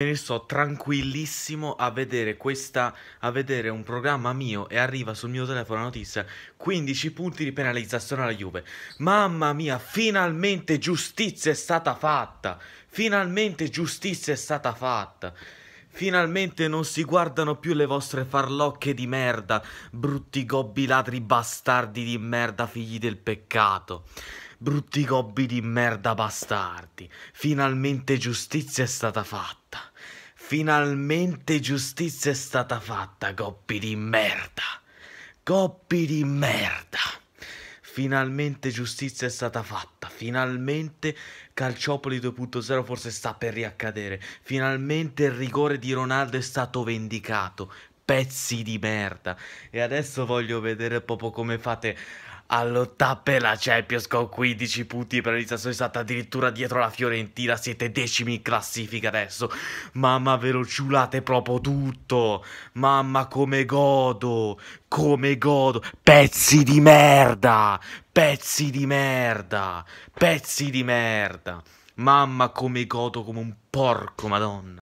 Me ne sto tranquillissimo a vedere questa, a vedere un programma mio e arriva sul mio telefono la notizia 15 punti di penalizzazione alla Juve. Mamma mia, finalmente giustizia è stata fatta! Finalmente giustizia è stata fatta! Finalmente non si guardano più le vostre farlocche di merda, brutti gobbi ladri bastardi di merda, figli del peccato. Brutti gobbi di merda bastardi. Finalmente giustizia è stata fatta. Finalmente giustizia è stata fatta, coppi di merda. Coppi di merda. Finalmente giustizia è stata fatta. Finalmente Calciopoli 2.0 forse sta per riaccadere. Finalmente il rigore di Ronaldo è stato vendicato pezzi di merda. E adesso voglio vedere proprio come fate a lottare per la Champions con 15 punti per l'iniziazione. State addirittura dietro la Fiorentina. Siete decimi in classifica adesso. Mamma, ve lo ciulate proprio tutto. Mamma, come godo. Come godo. Pezzi di merda. Pezzi di merda. Pezzi di merda. Mamma, come godo come un porco, madonna.